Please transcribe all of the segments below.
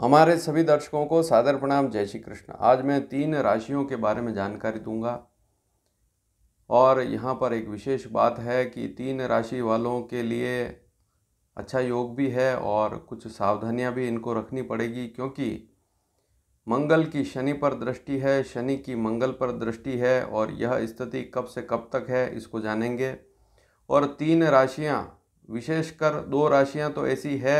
हमारे सभी दर्शकों को सादर प्रणाम जय श्री कृष्ण आज मैं तीन राशियों के बारे में जानकारी दूंगा और यहाँ पर एक विशेष बात है कि तीन राशि वालों के लिए अच्छा योग भी है और कुछ सावधानियाँ भी इनको रखनी पड़ेगी क्योंकि मंगल की शनि पर दृष्टि है शनि की मंगल पर दृष्टि है और यह स्थिति कब से कब तक है इसको जानेंगे और तीन राशियाँ विशेषकर दो राशियाँ तो ऐसी है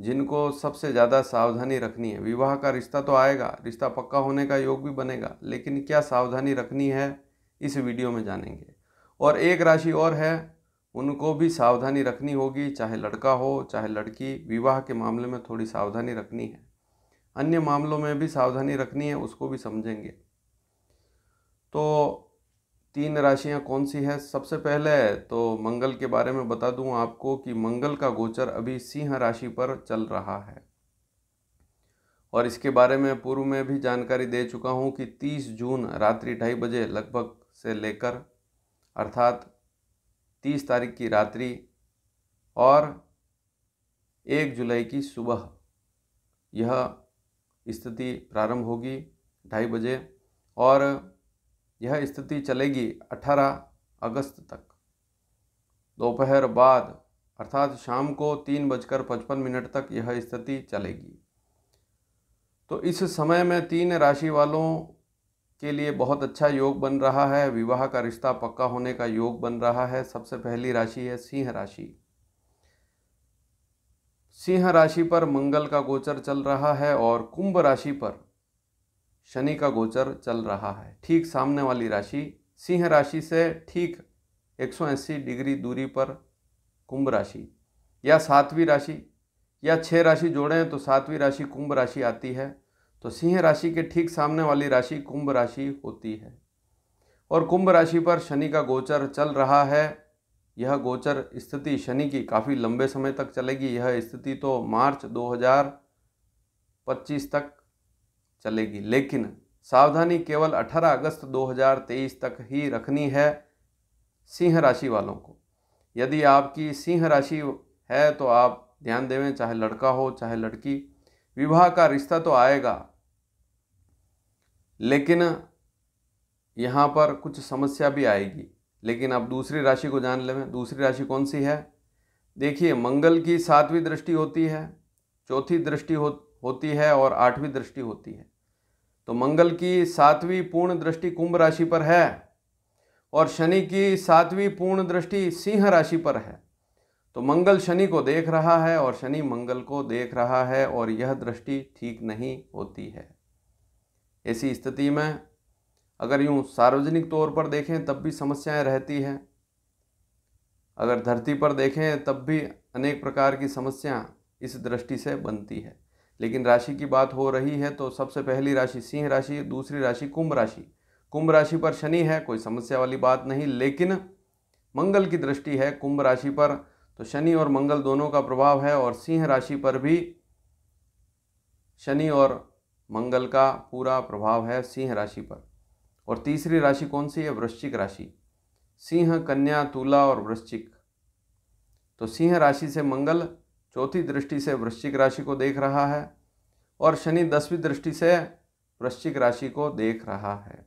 जिनको सबसे ज़्यादा सावधानी रखनी है विवाह का रिश्ता तो आएगा रिश्ता पक्का होने का योग भी बनेगा लेकिन क्या सावधानी रखनी है इस वीडियो में जानेंगे और एक राशि और है उनको भी सावधानी रखनी होगी चाहे लड़का हो चाहे लड़की विवाह के मामले में थोड़ी सावधानी रखनी है अन्य मामलों में भी सावधानी रखनी है उसको भी समझेंगे तो तीन राशियां कौन सी है सबसे पहले तो मंगल के बारे में बता दूं आपको कि मंगल का गोचर अभी सिंह राशि पर चल रहा है और इसके बारे में पूर्व में भी जानकारी दे चुका हूं कि 30 जून रात्रि ढाई बजे लगभग से लेकर अर्थात 30 तारीख की रात्रि और 1 जुलाई की सुबह यह स्थिति प्रारंभ होगी ढाई बजे और यह स्थिति चलेगी 18 अगस्त तक दोपहर बाद अर्थात शाम को तीन बजकर पचपन मिनट तक यह स्थिति चलेगी तो इस समय में तीन राशि वालों के लिए बहुत अच्छा योग बन रहा है विवाह का रिश्ता पक्का होने का योग बन रहा है सबसे पहली राशि है सिंह राशि सिंह राशि पर मंगल का गोचर चल रहा है और कुंभ राशि पर शनि का गोचर चल रहा है ठीक सामने वाली राशि सिंह राशि से ठीक 180 डिग्री दूरी पर कुंभ राशि या सातवीं राशि या छः राशि जोड़ें तो सातवीं राशि कुंभ राशि आती है तो सिंह राशि के ठीक सामने वाली राशि कुंभ राशि होती है और कुंभ राशि पर शनि का गोचर चल रहा है यह गोचर स्थिति शनि की काफ़ी लंबे समय तक चलेगी यह स्थिति तो मार्च 2025 तक चलेगी लेकिन सावधानी केवल 18 अगस्त 2023 तक ही रखनी है सिंह राशि वालों को यदि आपकी सिंह राशि है तो आप ध्यान देवें चाहे लड़का हो चाहे लड़की विवाह का रिश्ता तो आएगा लेकिन यहाँ पर कुछ समस्या भी आएगी लेकिन आप दूसरी राशि को जान लेवें दूसरी राशि कौन सी है देखिए मंगल की सातवीं दृष्टि होती है चौथी दृष्टि हो होती है और आठवीं दृष्टि होती है तो मंगल की सातवीं पूर्ण दृष्टि कुंभ राशि पर है और शनि की सातवीं पूर्ण दृष्टि सिंह राशि पर है तो मंगल शनि को देख रहा है और शनि मंगल को देख रहा है और यह दृष्टि ठीक नहीं होती है ऐसी स्थिति में अगर यूं सार्वजनिक तौर पर देखें तब भी समस्याएं रहती हैं अगर धरती पर देखें तब भी अनेक प्रकार की समस्या इस दृष्टि से बनती है लेकिन राशि की बात हो रही है तो सबसे पहली राशि सिंह राशि दूसरी राशि कुंभ राशि कुंभ राशि पर शनि है कोई समस्या वाली बात नहीं लेकिन मंगल की दृष्टि है कुंभ राशि पर तो शनि और मंगल दोनों का प्रभाव है और सिंह राशि पर भी शनि और मंगल का पूरा प्रभाव है सिंह राशि पर और तीसरी राशि कौन सी है वृश्चिक राशि सिंह कन्या तुला और वृश्चिक तो सिंह राशि से मंगल चौथी दृष्टि से वृश्चिक राशि को देख रहा है और शनि दसवीं दृष्टि से वृश्चिक राशि को देख रहा है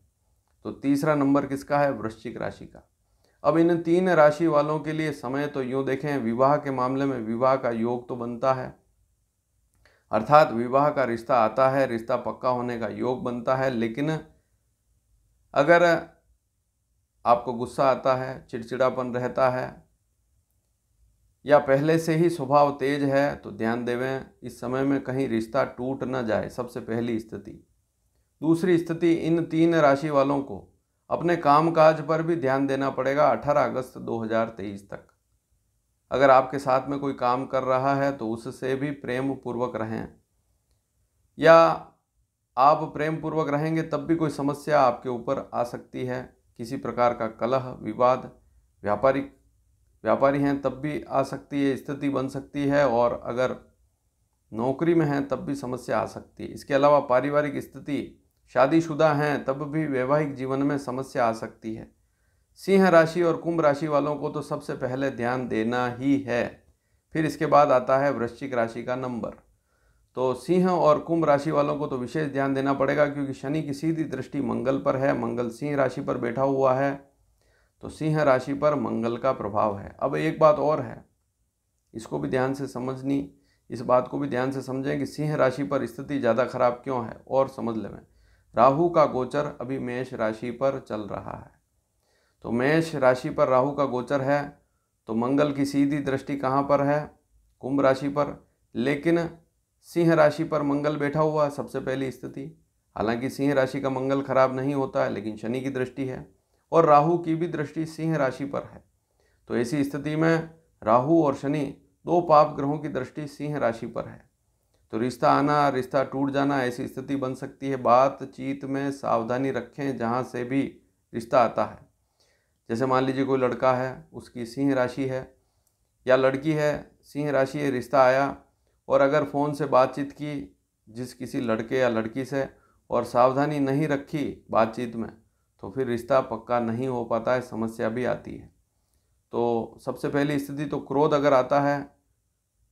तो तीसरा नंबर किसका है वृश्चिक राशि का अब इन तीन राशि वालों के लिए समय तो यूँ देखें विवाह के मामले में विवाह का योग तो बनता है अर्थात विवाह का रिश्ता आता है रिश्ता पक्का होने का योग बनता है लेकिन अगर आपको गुस्सा आता है चिड़चिड़ापन रहता है या पहले से ही स्वभाव तेज है तो ध्यान देवें इस समय में कहीं रिश्ता टूट ना जाए सबसे पहली स्थिति दूसरी स्थिति इन तीन राशि वालों को अपने काम काज पर भी ध्यान देना पड़ेगा 18 अगस्त 2023 तक अगर आपके साथ में कोई काम कर रहा है तो उससे भी प्रेम पूर्वक रहें या आप प्रेम पूर्वक रहेंगे तब भी कोई समस्या आपके ऊपर आ सकती है किसी प्रकार का कलह विवाद व्यापारिक व्यापारी हैं तब भी आ सकती है स्थिति बन सकती है और अगर नौकरी में हैं तब भी समस्या आ सकती है इसके अलावा पारिवारिक स्थिति शादीशुदा हैं तब भी वैवाहिक जीवन में समस्या आ सकती है सिंह राशि और कुंभ राशि वालों को तो सबसे पहले ध्यान देना ही है फिर इसके बाद आता है वृश्चिक राशि का नंबर तो सिंह और कुंभ राशि वालों को तो विशेष ध्यान देना पड़ेगा क्योंकि शनि की सीधी दृष्टि मंगल पर है मंगल सिंह राशि पर बैठा हुआ है तो सिंह राशि पर मंगल का प्रभाव है अब एक बात और है इसको भी ध्यान से समझनी इस बात को भी ध्यान से समझें कि सिंह राशि पर स्थिति ज़्यादा खराब क्यों है और समझ लें राहु का गोचर अभी मेष राशि पर चल रहा है तो मेष राशि पर राहु का गोचर है तो मंगल की सीधी दृष्टि कहाँ पर है कुंभ राशि पर लेकिन सिंह राशि पर मंगल बैठा हुआ सबसे पहली स्थिति हालांकि सिंह राशि का मंगल खराब नहीं होता है लेकिन शनि की दृष्टि है और राहु की भी दृष्टि सिंह राशि पर है तो ऐसी स्थिति में राहु और शनि दो पाप ग्रहों की दृष्टि सिंह राशि पर है तो रिश्ता आना रिश्ता टूट जाना ऐसी स्थिति बन सकती है बातचीत में सावधानी रखें जहाँ से भी रिश्ता आता है जैसे मान लीजिए कोई लड़का है उसकी सिंह राशि है या लड़की है सिंह राशि है रिश्ता आया और अगर फ़ोन से बातचीत की जिस किसी लड़के या लड़की से और सावधानी नहीं रखी बातचीत में तो फिर रिश्ता पक्का नहीं हो पाता है समस्या भी आती है तो सबसे पहली स्थिति तो क्रोध अगर आता है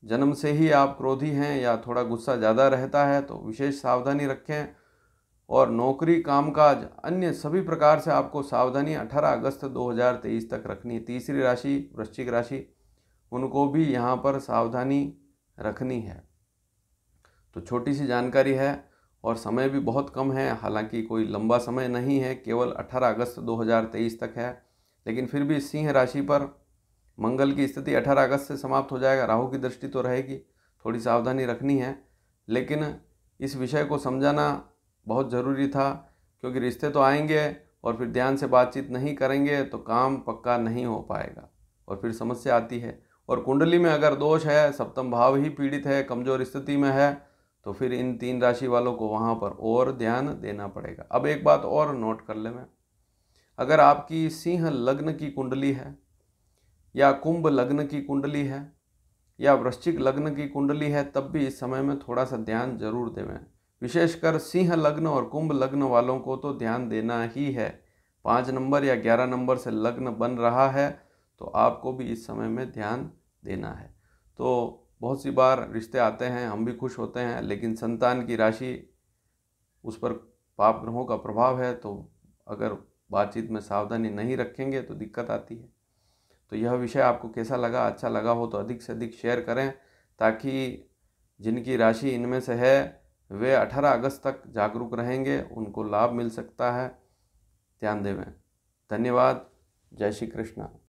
जन्म से ही आप क्रोधी हैं या थोड़ा गुस्सा ज़्यादा रहता है तो विशेष सावधानी रखें और नौकरी कामकाज अन्य सभी प्रकार से आपको सावधानी 18 अगस्त 2023 तक रखनी है तीसरी राशि वृश्चिक राशि उनको भी यहाँ पर सावधानी रखनी है तो छोटी सी जानकारी है और समय भी बहुत कम है हालांकि कोई लंबा समय नहीं है केवल 18 अगस्त 2023 तक है लेकिन फिर भी सिंह राशि पर मंगल की स्थिति 18 अगस्त से समाप्त हो जाएगा राहु की दृष्टि तो रहेगी थोड़ी सावधानी रखनी है लेकिन इस विषय को समझाना बहुत ज़रूरी था क्योंकि रिश्ते तो आएंगे और फिर ध्यान से बातचीत नहीं करेंगे तो काम पक्का नहीं हो पाएगा और फिर समस्या आती है और कुंडली में अगर दोष है सप्तम भाव ही पीड़ित है कमज़ोर स्थिति में है तो फिर इन तीन राशि वालों को वहाँ पर और ध्यान देना पड़ेगा अब एक बात और नोट कर ले मैं अगर आपकी सिंह लग्न की कुंडली है या कुंभ लग्न की कुंडली है या वृश्चिक लग्न की कुंडली है तब भी इस समय में थोड़ा सा ध्यान जरूर देवें विशेषकर सिंह लग्न और कुंभ लग्न वालों को तो ध्यान देना ही है पाँच नंबर या ग्यारह नंबर से लग्न बन रहा है तो आपको भी इस समय में ध्यान देना है तो बहुत सी बार रिश्ते आते हैं हम भी खुश होते हैं लेकिन संतान की राशि उस पर पाप ग्रहों का प्रभाव है तो अगर बातचीत में सावधानी नहीं रखेंगे तो दिक्कत आती है तो यह विषय आपको कैसा लगा अच्छा लगा हो तो अधिक से अधिक शेयर करें ताकि जिनकी राशि इनमें से है वे 18 अगस्त तक जागरूक रहेंगे उनको लाभ मिल सकता है ध्यान देवें धन्यवाद जय श्री कृष्णा